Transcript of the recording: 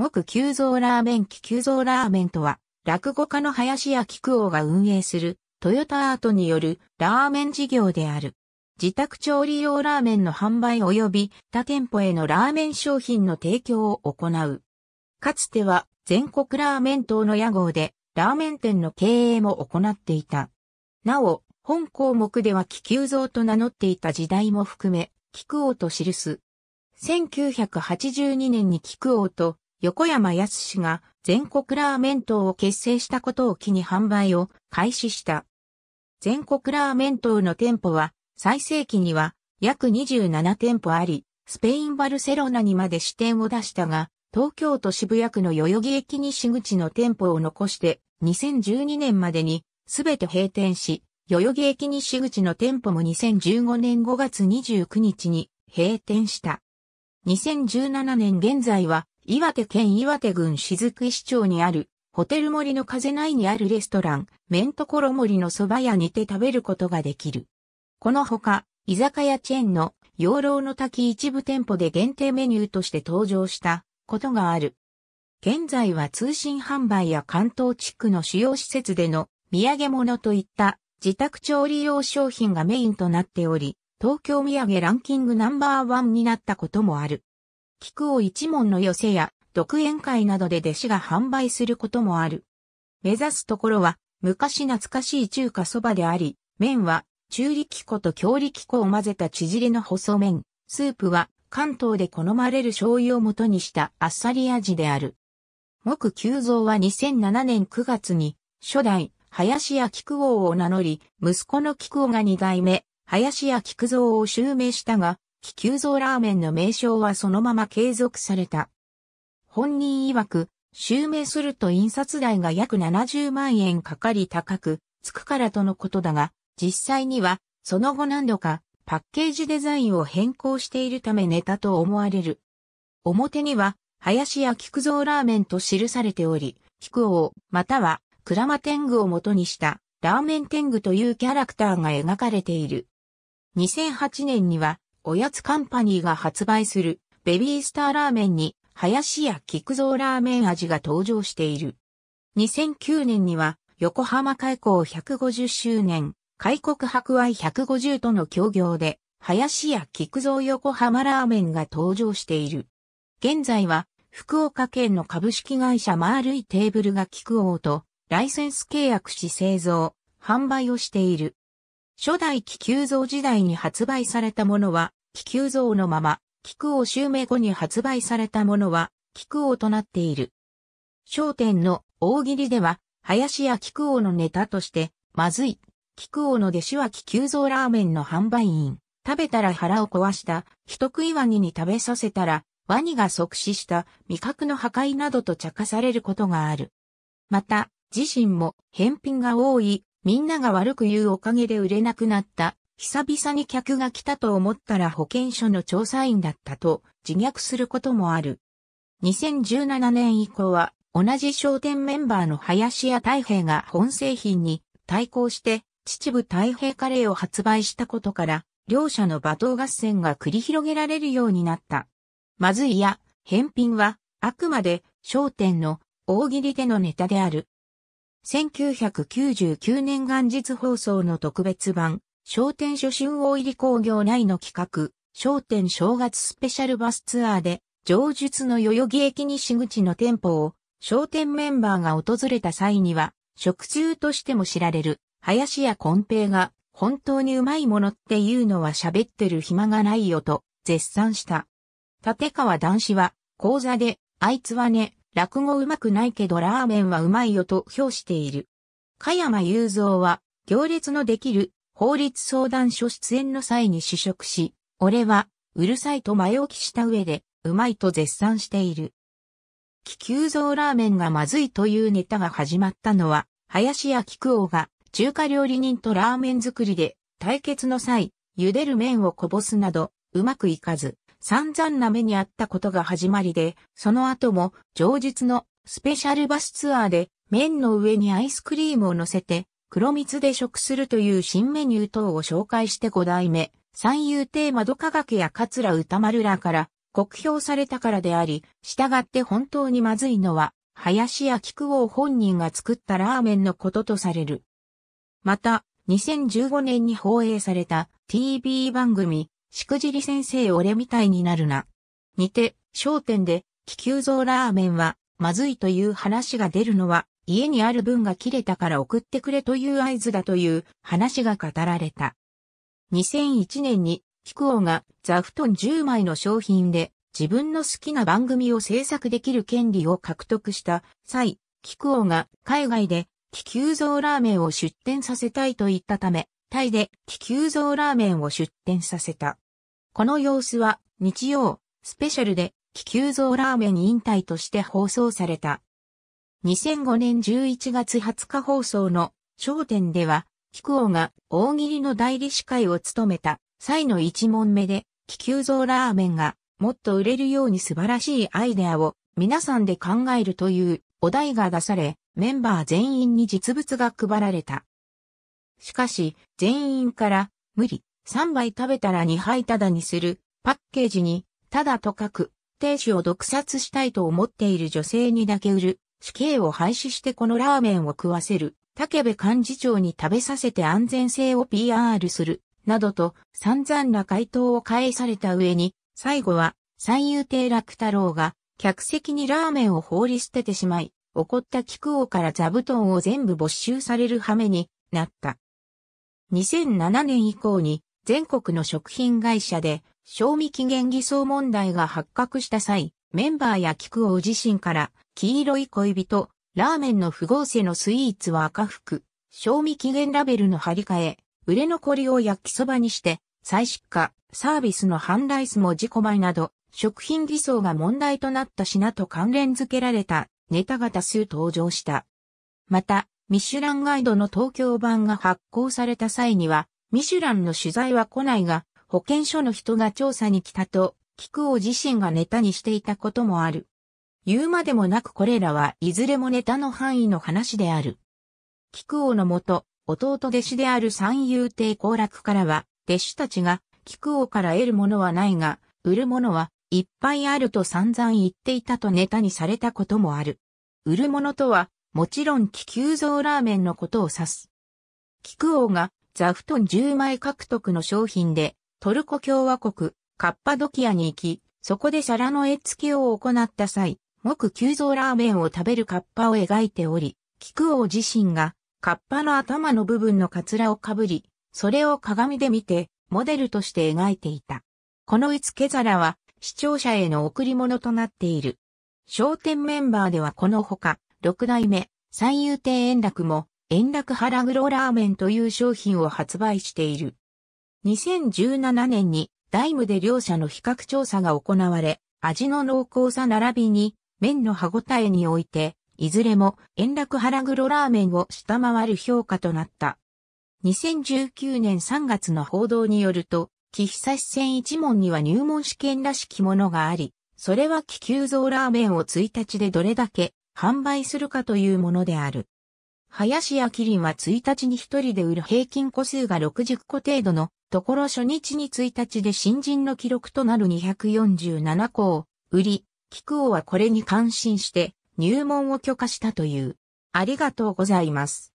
木急増ラーメン機急増ラーメンとは、落語家の林家木久扇が運営する、トヨタアートによるラーメン事業である。自宅調理用ラーメンの販売及び他店舗へのラーメン商品の提供を行う。かつては全国ラーメン等の屋号でラーメン店の経営も行っていた。なお、本項目では気球像と名乗っていた時代も含め、菊王と記す。1982年に菊王と横山康氏が全国ラーメン党を結成したことを機に販売を開始した。全国ラーメン党の店舗は最盛期には約27店舗あり、スペインバルセロナにまで支店を出したが、東京都渋谷区の代々木駅西口の店舗を残して2012年までにすべて閉店し、代々木駅西口の店舗も2015年5月29日に閉店した。2017年現在は岩手県岩手郡雫石町にある、ホテル森の風内にあるレストラン、麺ところ、森の蕎麦屋にて食べることができる。このほか、居酒屋チェーンの養老の滝一部店舗で限定メニューとして登場したことがある。現在は通信販売や関東地区の主要施設での土産物といった自宅調理用商品がメインとなっており、東京土産ランキングナンバーワンになったこともある。菊を一門の寄せや、独演会などで弟子が販売することもある。目指すところは、昔懐かしい中華そばであり、麺は、中力粉と強力粉を混ぜた縮れの細麺、スープは、関東で好まれる醤油を元にしたあっさり味である。木久蔵は2007年9月に、初代、林家菊王を名乗り、息子の菊王が二代目、林家菊蔵を襲名したが、気球像ラーメンの名称はそのまま継続された。本人曰く、襲名すると印刷代が約70万円かかり高く、つくからとのことだが、実際には、その後何度か、パッケージデザインを変更しているためネタと思われる。表には、林家菊蔵ラーメンと記されており、菊王、または、鞍馬天狗を元にした、ラーメン天狗というキャラクターが描かれている。2008年には、おやつカンパニーが発売するベビースターラーメンに林家菊蔵ラーメン味が登場している。2009年には横浜開港150周年、開国博愛150との協業で林家菊蔵横浜ラーメンが登場している。現在は福岡県の株式会社マールイテーブルが菊王とライセンス契約し製造、販売をしている。初代気球像時代に発売されたものは、気球像のまま、菊王を襲名後に発売されたものは、菊王となっている。商店の大喜利では、林や菊王のネタとして、まずい、菊王の弟子は気球像ラーメンの販売員。食べたら腹を壊した、人食いワニに食べさせたら、ワニが即死した味覚の破壊などと茶化されることがある。また、自身も返品が多いみんなが悪く言うおかげで売れなくなった。久々に客が来たと思ったら保健所の調査員だったと自虐することもある。2017年以降は同じ商店メンバーの林家太平が本製品に対抗して秩父太平カレーを発売したことから両者の罵倒合戦が繰り広げられるようになった。まずいや、返品はあくまで商店の大喜利でのネタである。1999年元日放送の特別版、商店初春大入り工業内の企画、商店正月スペシャルバスツアーで、上述の代々木駅西口の店舗を、商店メンバーが訪れた際には、食通としても知られる、林家コンペイが、本当にうまいものっていうのは喋ってる暇がないよと、絶賛した。立川男子は、講座で、あいつはね、落語うまくないけどラーメンはうまいよと評している。加山雄三は、行列のできる法律相談所出演の際に試食し、俺は、うるさいと前置きした上で、うまいと絶賛している。気球像ラーメンがまずいというネタが始まったのは、林家木久扇が中華料理人とラーメン作りで対決の際、茹でる麺をこぼすなど、うまくいかず、散々な目にあったことが始まりで、その後も、上日のスペシャルバスツアーで、麺の上にアイスクリームを乗せて、黒蜜で食するという新メニュー等を紹介して5代目、三遊亭窓かがけや桂歌丸らから、酷評されたからであり、従って本当にまずいのは、林家菊王本人が作ったラーメンのこととされる。また、2015年に放映された TV 番組、しくじり先生俺みたいになるな。にて、商店で、気球像ラーメンは、まずいという話が出るのは、家にある分が切れたから送ってくれという合図だという話が語られた。2001年に、キクオがザフトン10枚の商品で自分の好きな番組を制作できる権利を獲得した際、キクオが海外で気球像ラーメンを出店させたいと言ったため、タイで気球像ラーメンを出店させた。この様子は日曜スペシャルで気球像ラーメン引退として放送された。2005年11月20日放送の焦点では、菊王が大喜利の代理司会を務めた際の一問目で気球像ラーメンがもっと売れるように素晴らしいアイデアを皆さんで考えるというお題が出され、メンバー全員に実物が配られた。しかし、全員から、無理、3杯食べたら2杯ただにする、パッケージに、ただと書く、亭主を毒殺したいと思っている女性にだけ売る、死刑を廃止してこのラーメンを食わせる、竹部幹事長に食べさせて安全性を PR する、などと散々な回答を返された上に、最後は三遊亭楽太郎が客席にラーメンを放り捨ててしまい、怒った菊王から座布団を全部没収される羽目になった。2007年以降に全国の食品会社で賞味期限偽装問題が発覚した際、メンバーや菊王自身から黄色い恋人、ラーメンの不合成のスイーツは赤服、賞味期限ラベルの張り替え、売れ残りを焼きそばにして、再出荷、サービスの販ライスも自己前など、食品偽装が問題となった品と関連付けられたネタが多数登場した。また、ミシュランガイドの東京版が発行された際には、ミシュランの取材は来ないが、保健所の人が調査に来たと、キクオ自身がネタにしていたこともある。言うまでもなくこれらはいずれもネタの範囲の話である。キクオのもと、弟弟子である三遊亭幸楽からは、弟子たちが、キクオから得るものはないが、売るものはいっぱいあると散々言っていたとネタにされたこともある。売るものとは、もちろん気球像ラーメンのことを指す。気球王がフトン10枚獲得の商品でトルコ共和国カッパドキアに行き、そこでシャラの絵付けを行った際、木球像ラーメンを食べるカッパを描いており、菊王自身がカッパの頭の部分のカツラをかぶり、それを鏡で見て、モデルとして描いていた。この絵付け皿は、視聴者への贈り物となっている。商店メンバーではこのほか、六代目、三遊亭円楽も、円楽腹黒ラーメンという商品を発売している。2017年に、ダイムで両者の比較調査が行われ、味の濃厚さ並びに、麺の歯ごたえにおいて、いずれも円楽腹黒ラーメンを下回る評価となった。2019年3月の報道によると、木久し戦一門には入門試験らしきものがあり、それは気球像ラーメンを1日でどれだけ販売するかというものである。林やキリンは1日に1人で売る平均個数が60個程度のところ初日に1日で新人の記録となる247個を売り、菊王はこれに感心して入門を許可したという。ありがとうございます。